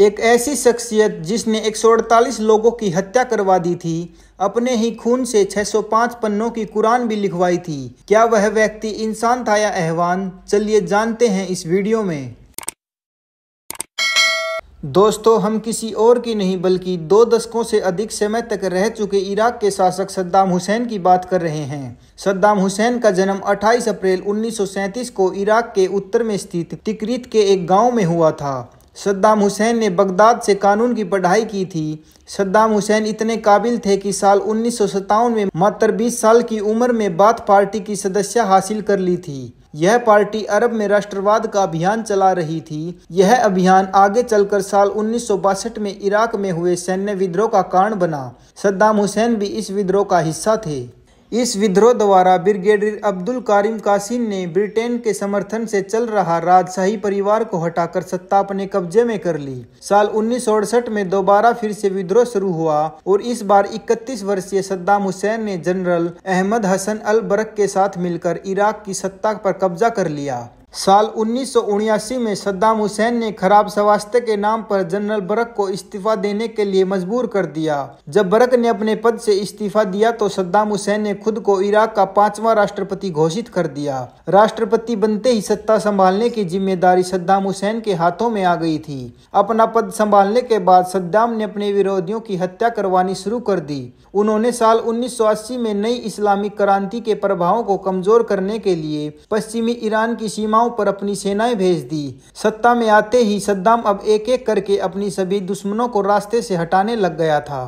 एक ऐसी शख्सियत जिसने 148 लोगों की हत्या करवा दी थी अपने ही खून से 605 पन्नों की कुरान भी लिखवाई थी क्या वह व्यक्ति इंसान था या अहवान चलिए जानते हैं इस वीडियो में दोस्तों हम किसी और की नहीं बल्कि दो दशकों से अधिक समय तक रह चुके इराक के शासक सद्दाम हुसैन की बात कर रहे हैं सद्दाम हुसैन का जन्म 28 अप्रैल 1937 को इराक के उत्तर में स्थित तिकरीत के एक गांव में हुआ था सद्दाम हुसैन ने बगदाद से कानून की पढ़ाई की थी सद्दाम हुसैन इतने काबिल थे कि साल उन्नीस में मात्र 20 साल की उम्र में बात पार्टी की सदस्य हासिल कर ली थी यह पार्टी अरब में राष्ट्रवाद का अभियान चला रही थी यह अभियान आगे चलकर साल उन्नीस में इराक में हुए सैन्य विद्रोह का कारण बना सद्दाम हुसैन भी इस विद्रोह का हिस्सा थे इस विद्रोह द्वारा ब्रिगेडियर अब्दुल करीम कासिम ने ब्रिटेन के समर्थन से चल रहा राजशाही परिवार को हटाकर सत्ता अपने कब्जे में कर ली साल उन्नीस में दोबारा फिर से विद्रोह शुरू हुआ और इस बार 31 वर्षीय सद्दाम हुसैन ने जनरल अहमद हसन अल बरक के साथ मिलकर इराक की सत्ता पर कब्जा कर लिया साल उन्नीस में सद्दाम हुसैन ने खराब स्वास्थ्य के नाम पर जनरल बरक को इस्तीफा देने के लिए मजबूर कर दिया जब बरक ने अपने पद से इस्तीफा दिया तो सद्दाम हुसैन ने खुद को इराक का पांचवा राष्ट्रपति घोषित कर दिया राष्ट्रपति बनते ही सत्ता संभालने की जिम्मेदारी सद्दाम हुसैन के हाथों में आ गई थी अपना पद संभालने के बाद सद्दाम ने अपने विरोधियों की हत्या करवानी शुरू कर दी उन्होंने साल उन्नीस में नई इस्लामिक क्रांति के प्रभावों को कमजोर करने के लिए पश्चिमी ईरान की सीमा सीमाओं पर अपनी सेनाएं भेज दी सत्ता में आते ही सद्दाम अब एक एक करके अपनी सभी दुश्मनों को रास्ते से हटाने लग गया था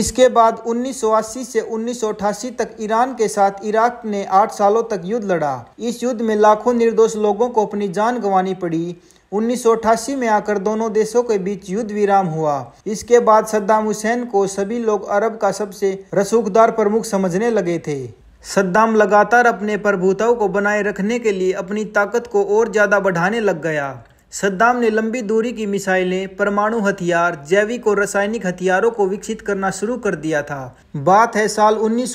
इसके बाद 1980 से 1988 तक ईरान के साथ इराक ने आठ सालों तक युद्ध लड़ा इस युद्ध में लाखों निर्दोष लोगों को अपनी जान गंवानी पड़ी 1988 में आकर दोनों देशों के बीच युद्ध विराम हुआ इसके बाद सद्दाम हुसैन को सभी लोग अरब का सबसे रसूखदार प्रमुख समझने लगे थे सद्दाम लगातार अपने प्रभुत्व को बनाए रखने के लिए अपनी ताकत को और ज़्यादा बढ़ाने लग गया सद्दाम ने लंबी दूरी की मिसाइलें परमाणु हथियार जैविक और रासायनिक हथियारों को विकसित करना शुरू कर दिया था बात है साल उन्नीस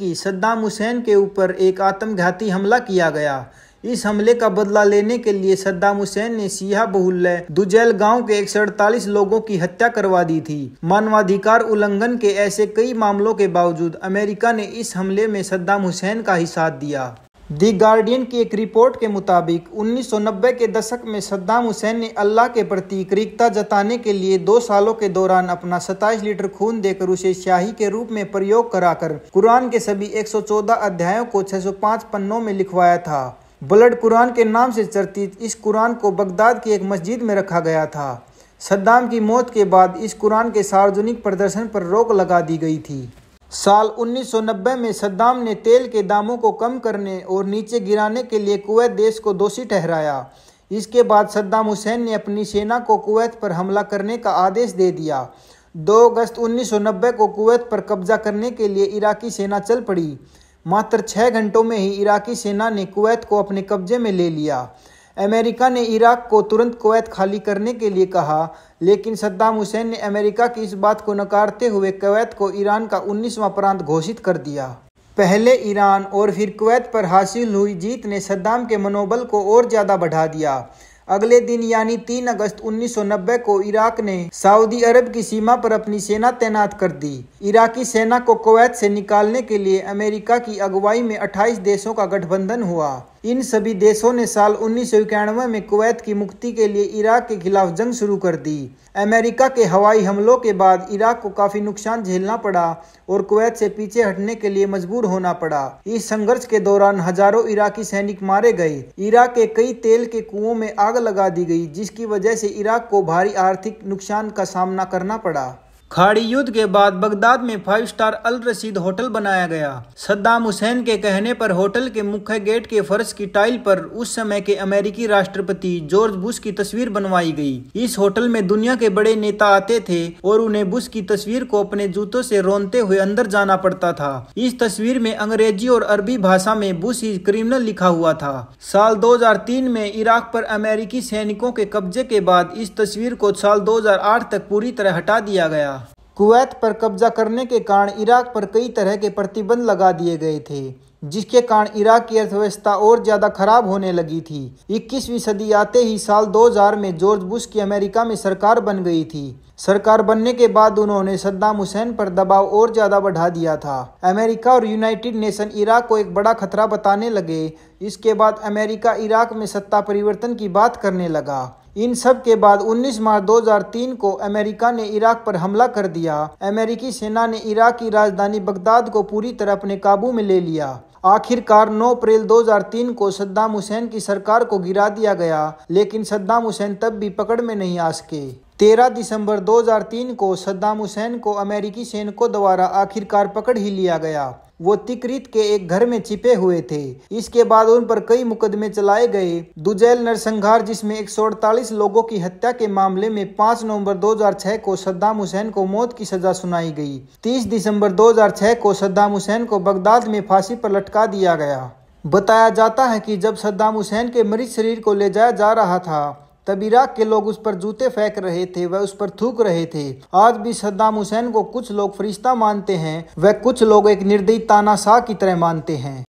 की सद्दाम हुसैन के ऊपर एक आत्मघाती हमला किया गया इस हमले का बदला लेने के लिए सद्दाम हुसैन ने सिया बहुल दुजैल गांव के एक अड़तालीस लोगों की हत्या करवा दी थी मानवाधिकार उल्लंघन के ऐसे कई मामलों के बावजूद अमेरिका ने इस हमले में सद्दाम हुसैन का ही साथ दिया दी गार्डियन की एक रिपोर्ट के मुताबिक 1990 के दशक में सद्दाम हुसैन ने अल्लाह के प्रति कृतज्ञता जताने के लिए दो सालों के दौरान अपना 27 लीटर खून देकर उसे स्याही के रूप में प्रयोग कराकर कुरान के सभी 114 अध्यायों को 605 पन्नों में लिखवाया था ब्लड कुरान के नाम से चर्चित इस कुरान को बगदाद की एक मस्जिद में रखा गया था सद्दाम की मौत के बाद इस कुरान के सार्वजनिक प्रदर्शन पर रोक लगा दी गई थी साल 1990 में सद्दाम ने तेल के दामों को कम करने और नीचे गिराने के लिए कुवैत देश को दोषी ठहराया इसके बाद सद्दाम हुसैन ने अपनी सेना को कुवैत पर हमला करने का आदेश दे दिया 2 अगस्त 1990 को कुवैत पर कब्जा करने के लिए इराकी सेना चल पड़ी मात्र छः घंटों में ही इराकी सेना ने कुवैत को अपने कब्जे में ले लिया अमेरिका ने इराक को तुरंत कुवैत खाली करने के लिए कहा लेकिन सद्दाम हुसैन ने अमेरिका की इस बात को नकारते हुए कुवैत को ईरान का उन्नीसवां प्रांत घोषित कर दिया पहले ईरान और फिर कुवैत पर हासिल हुई जीत ने सद्दाम के मनोबल को और ज़्यादा बढ़ा दिया अगले दिन यानी 3 अगस्त 1990 को इराक ने सऊदी अरब की सीमा पर अपनी सेना तैनात कर दी इराकी सेना को कुवैत से निकालने के लिए अमेरिका की अगुवाई में 28 देशों का गठबंधन हुआ इन सभी देशों ने साल उन्नीस में कुवैत की मुक्ति के लिए इराक के खिलाफ जंग शुरू कर दी अमेरिका के हवाई हमलों के बाद इराक को काफ़ी नुकसान झेलना पड़ा और कुवैत से पीछे हटने के लिए मजबूर होना पड़ा इस संघर्ष के दौरान हजारों इराकी सैनिक मारे गए इराक के कई तेल के कुओं में आग लगा दी गई जिसकी वजह से इराक को भारी आर्थिक नुकसान का सामना करना पड़ा खाड़ी युद्ध के बाद बगदाद में फाइव स्टार अल रसीद होटल बनाया गया सद्दाम हुसैन के कहने पर होटल के मुख्य गेट के फर्श की टाइल पर उस समय के अमेरिकी राष्ट्रपति जॉर्ज बुश की तस्वीर बनवाई गई इस होटल में दुनिया के बड़े नेता आते थे और उन्हें बुश की तस्वीर को अपने जूतों से रोनते हुए अंदर जाना पड़ता था इस तस्वीर में अंग्रेजी और अरबी भाषा में बुश इज क्रिमिनल लिखा हुआ था साल दो में इराक पर अमेरिकी सैनिकों के कब्जे के बाद इस तस्वीर को साल दो तक पूरी तरह हटा दिया गया कुवैत पर कब्जा करने के कारण इराक पर कई तरह के प्रतिबंध लगा दिए गए थे जिसके कारण इराक की अर्थव्यवस्था और ज़्यादा खराब होने लगी थी 21वीं सदी आते ही साल 2000 में जॉर्ज बुश की अमेरिका में सरकार बन गई थी सरकार बनने के बाद उन्होंने सद्दाम हुसैन पर दबाव और ज़्यादा बढ़ा दिया था अमेरिका और यूनाइटेड नेशन इराक को एक बड़ा खतरा बताने लगे इसके बाद अमेरिका इराक में सत्ता परिवर्तन की बात करने लगा इन सब के बाद 19 मार्च 2003 को अमेरिका ने इराक पर हमला कर दिया अमेरिकी सेना ने इराक की राजधानी बगदाद को पूरी तरह अपने काबू में ले लिया आखिरकार 9 अप्रैल 2003 को सद्दाम हुसैन की सरकार को गिरा दिया गया लेकिन सद्दाम हुसैन तब भी पकड़ में नहीं आ सके 13 दिसंबर 2003 को सद्दाम हुसैन को अमेरिकी सैनिकों द्वारा आखिरकार पकड़ ही लिया गया वो तिकरित के एक घर में छिपे हुए थे इसके बाद उन पर कई मुकदमे चलाए गए दुजैल नरसंहार जिसमें एक लोगों की हत्या के मामले में 5 नवंबर 2006 को सद्दाम हुसैन को मौत की सजा सुनाई गई 30 दिसंबर 2006 को सद्दाम हुसैन को बगदाद में फांसी पर लटका दिया गया बताया जाता है कि जब सद्दाम हुसैन के मृत शरीर को ले जाया जा रहा था तब इराक के लोग उस पर जूते फेंक रहे थे वह उस पर थूक रहे थे आज भी सद्दाम हुसैन को कुछ लोग फरिश्ता मानते हैं वह कुछ लोग एक निर्दयी तानाशाह की तरह मानते हैं